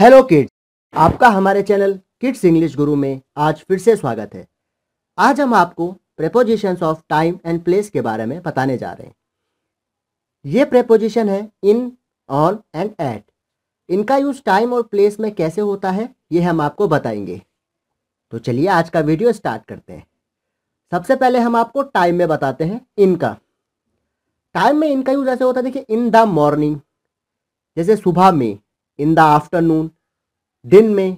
hello kids आपका हमारे channel kids English गुरु में आज फिर से स्वागत है आज हम आपको prepositions of time and place के बारे में बताने जा रहे हैं ये प्रेपोजिशन है इन ऑन एंड एट इनका यूज टाइम और प्लेस में कैसे होता है ये हम आपको बताएंगे तो चलिए आज का वीडियो स्टार्ट करते हैं सबसे पहले हम आपको टाइम में बताते हैं इनका टाइम में इनका यूज ऐसे होता है देखिए इन द मॉर्निंग जैसे सुबह में इन द आफ्टरनून दिन में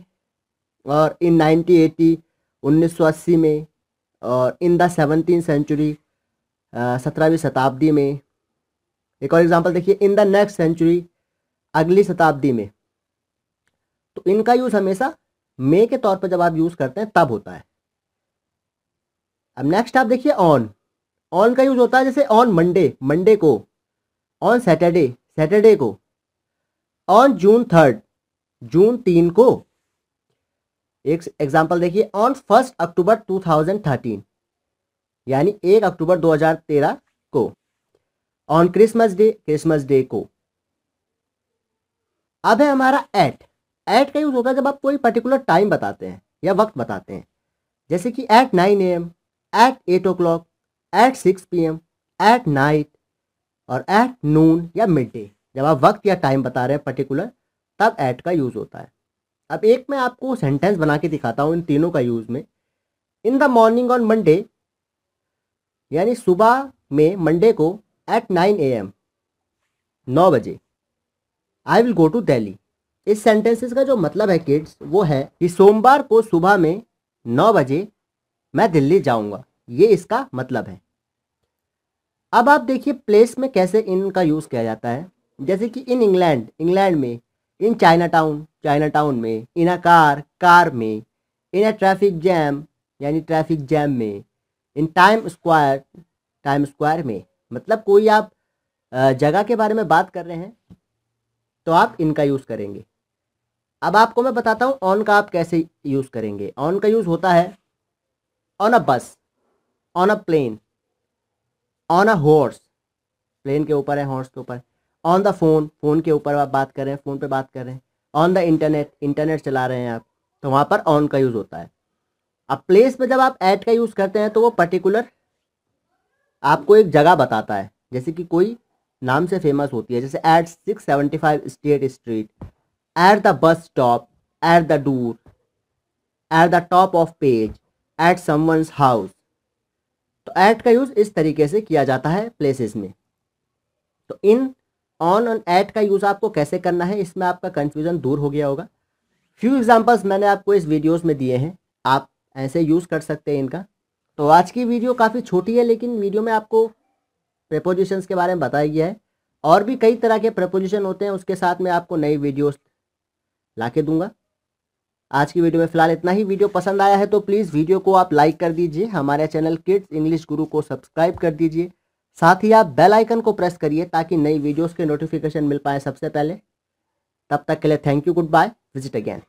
और इन 1980 1980 में और इन द सेवनटीन सेंचुरी सत्रहवीं शताब्दी में एक और एग्जांपल देखिए इन द नेक्स्ट सेंचुरी अगली शताब्दी में तो इनका यूज़ हमेशा मे के तौर पर जब आप यूज़ करते हैं तब होता है अब नेक्स्ट आप देखिए ऑन ऑन का यूज़ होता है जैसे ऑन मंडे मंडे को ऑन सैटरडे सैटरडे को ऑन जून थर्ड जून तीन को एक एग्जाम्पल देखिए ऑन फर्स्ट अक्टूबर 2013 यानी एक अक्टूबर 2013 को on Christmas day Christmas day को अब है हमारा एट एट का यूज होता है जब आप कोई पर्टिकुलर टाइम बताते हैं या वक्त बताते हैं जैसे कि at nine a m at eight o'clock at six p m at night और एट नून या मिड डे जब आप वक्त या टाइम बता रहे हैं पर्टिकुलर तब ऐट का यूज़ होता है अब एक मैं आपको सेंटेंस बना के दिखाता हूँ इन तीनों का यूज़ में in the morning on Monday यानी सुबह में मंडे को एट नाइन ए एम नौ बजे I will go to Delhi इस सेंटेंसेस का जो मतलब है किड्स वो है कि सोमवार को सुबह में नौ बजे मैं दिल्ली जाऊंगा ये इसका मतलब है अब आप देखिए प्लेस में कैसे इन का यूज़ किया जाता है जैसे कि इन इंग्लैंड इंग्लैंड में in Chinatown Chinatown में इन अ कार कार में इन अ ट्रैफिक जैम यानी ट्रैफिक जैम में in Time Square Time Square में मतलब कोई आप जगह के बारे में बात कर रहे हैं तो आप इनका यूज़ करेंगे अब आपको मैं बताता हूँ ऑन का आप कैसे यूज़ करेंगे ऑन का यूज़ होता है on a bus on a plane on a horse plane के ऊपर है हॉर्स के ऊपर ऑन द फोन फ़ोन के ऊपर आप बात कर रहे हैं फ़ोन पे बात कर रहे हैं ऑन द इंटरनेट इंटरनेट चला रहे हैं आप तो वहाँ पर ऑन का यूज़ होता है अब प्लेस में जब आप ऐट का यूज़ करते हैं तो वो पर्टिकुलर आपको एक जगह बताता है जैसे कि कोई नाम से फेमस होती है जैसे at six seventy five state street at the bus stop at the door at the top of page at someone's house तो ऐट का यूज़ इस तरीके से किया जाता है प्लेसेस में तो इन ऑन और एट का यूज़ आपको कैसे करना है इसमें आपका कन्फ्यूज़न दूर हो गया होगा फ्यू एग्जाम्पल्स मैंने आपको इस वीडियोस में दिए हैं आप ऐसे यूज़ कर सकते हैं इनका तो आज की वीडियो काफ़ी छोटी है लेकिन वीडियो में आपको प्रपोजिशन के बारे में बताया गया है और भी कई तरह के प्रपोजिशन होते हैं उसके साथ मैं आपको नई वीडियोज ला के दूंगा आज की वीडियो में फिलहाल इतना ही वीडियो पसंद आया है तो प्लीज़ वीडियो को आप लाइक कर दीजिए हमारे चैनल किड्स इंग्लिश गुरु को सब्सक्राइब कर दीजिए साथ ही आप बेल आइकन को प्रेस करिए ताकि नई वीडियोस के नोटिफिकेशन मिल पाए सबसे पहले तब तक के लिए thank you goodbye visit again